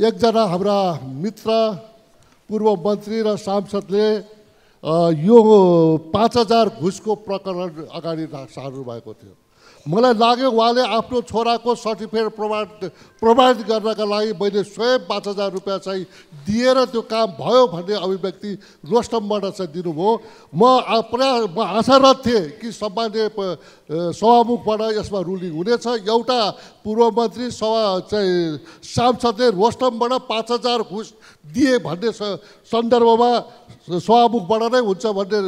एकजना हाम्रा मित्र पूर्व मन्त्री र सांसदले यो पाँच हजार घुसको प्रकरण अगाडि सार्नुभएको थियो मलाई लाग्यो उहाँले आफ्नो छोराको सर्टिफिकेट प्रमाण प्रमाणित गर्नका लागि मैले स्वयं पाँच हजार रुपियाँ चाहिँ दिएर त्यो काम भयो भन्ने अभिव्यक्ति रोस्टमबाट चाहिँ दिनुभयो म प्रयास म आशारत थिएँ कि सामान्य सभामुखबाट यसमा रुलिङ हुनेछ एउटा पूर्व मन्त्री सभा चाहिँ सांसदले रोस्टमबाट पाँच हजार घुस दिए भन्ने सन्दर्भमा सभामुखबाट नै हुन्छ भन्ने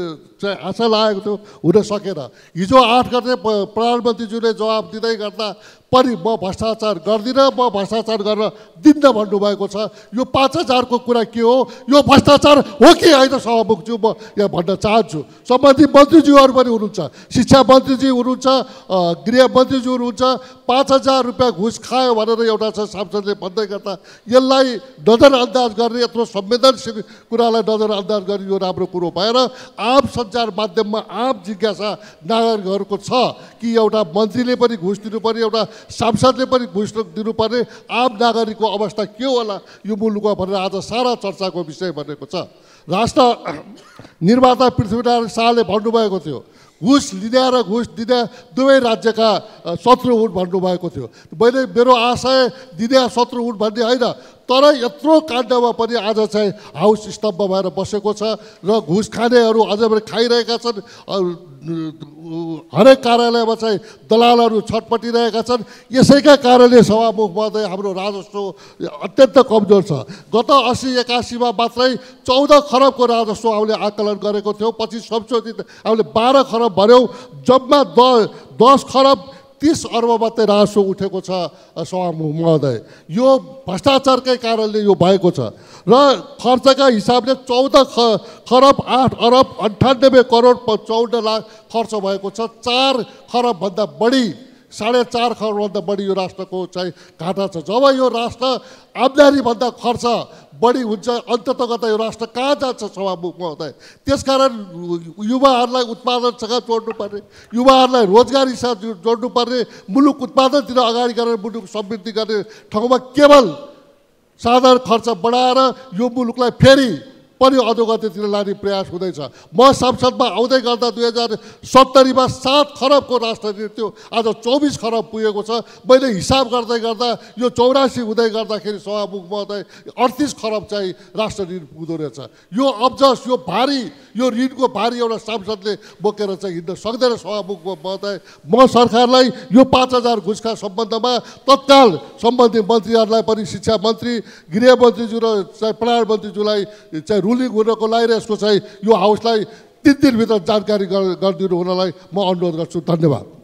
चाहिँ आशा लागेको थियो हुन सकेन हिजो आठ गते प्रधानमन्त्री दाजुले जवाब दिँदै गर्दा पनि म भ्रष्टाचार गर्दिनँ म भ्रष्टाचार गर्न दिन्न भन्नुभएको छ यो पाँच हजारको कुरा के हो यो भ्रष्टाचार हो कि होइन सभामुखज्यू म यहाँ भन्न चाहन्छु सम्बन्धित मन्त्रीज्यूहरू पनि हुनुहुन्छ शिक्षा मन्त्रीजी हुनुहुन्छ गृहमन्त्रीज्यू हुनुहुन्छ पाँच हजार रुपियाँ घुस खायो भनेर एउटा छ सांसदले भन्दै गर्दा यसलाई नजरअन्दाज गर्ने यत्रो संवेदनशील कुरालाई नजरअन्दाज गर्ने यो राम्रो कुरो भएर आम सञ्चार माध्यममा आम जिज्ञासा नागरिकहरूको छ कि एउटा मन्त्रीले पनि घुस दिनु दिनुपर्ने एउटा सांसदले पनि घुस दिनुपर्ने आम नागरिकको अवस्था के होला यो मुलुकमा भनेर आज सारा चर्चाको विषय बनेको छ राष्ट्र निर्माता पृथ्वीनारायण शाहले भन्नुभएको थियो घुस लिँदा र घुस दिने दुवै राज्यका शत्रु हुन् भन्नुभएको थियो मैले मेरो आशय दिने शत्रु हुन् भन्ने होइन तर यत्रो काण्डमा पनि आज चाहिँ हाउस स्तम्भ भएर बसेको छ र घुस खानेहरू अझै पनि खाइरहेका छन् हरेक कार्यालयमा चाहिँ दलालहरू छटपटिरहेका छन् यसैका कारणले सभामुख महोदय हाम्रो राजस्व अत्यन्त कमजोर छ गत असी एकासीमा मात्रै चौध खरबको राजस्व हामीले आकलन गरेको थियौँ पछि संशोधित हामीले बाह्र खरब भऱ्यौँ जम्मा द दस खरब तिस मात्रै राजस्व उठेको छ सहमु महोदय यो भ्रष्टाचारकै कारणले यो भएको छ र खर्चका हिसाबले चौध ख खरब आठ अरब अन्ठानब्बे करोड चौध लाख खर्च भएको छ चार खरबभन्दा बढी साढे चार खरबभन्दा बढी यो राष्ट्रको चाहिँ घाटा छ जब यो राष्ट्र आम्दानीभन्दा खर्च बढी हुन्छ अन्तत गर्दा यो राष्ट्र कहाँ जान्छ सभामुखमा हुँदै त्यसकारण युवाहरूलाई उत्पादनसँग जोड्नुपर्ने युवाहरूलाई रोजगारीसँग जोड्नुपर्ने मुलुक उत्पादनतिर अगाडि गरेर मुलुक समृद्धि गर्ने ठाउँमा केवल साधारण खर्च बढाएर यो मुलुकलाई फेरि पनि अधोगतितिर लाने प्रयास हुँदैछ म संसदमा आउँदै गर्दा दुई हजार सत्तरीमा सात खरबको राष्ट्र ऋण थियो आज चौबिस खरब पुगेको छ मैले हिसाब गर्दै गर्दा यो चौरासी हुँदै गर्दाखेरि सभामुख महोदय अडतिस खरब चाहिँ राष्ट्र ऋण पुग्दो रहेछ यो अब्जस यो भारी यो ऋणको भारी एउटा सांसदले बोकेर चाहिँ हिँड्न सक्दैन सभामुखमा बताए म सरकारलाई यो पाँच हजार घुसका सम्बन्धमा तत्काल सम्बन्धित मन्त्रीहरूलाई पनि शिक्षा मन्त्री गृहमन्त्रीज्यू र चाहे प्रधानमन्त्रीज्यूलाई चाहिँ रुलिङ हुनको लागि र यसको चाहिँ यो हाउसलाई तिन दिनभित्र जानकारी गरिदिनु हुनलाई म अनुरोध गर्छु धन्यवाद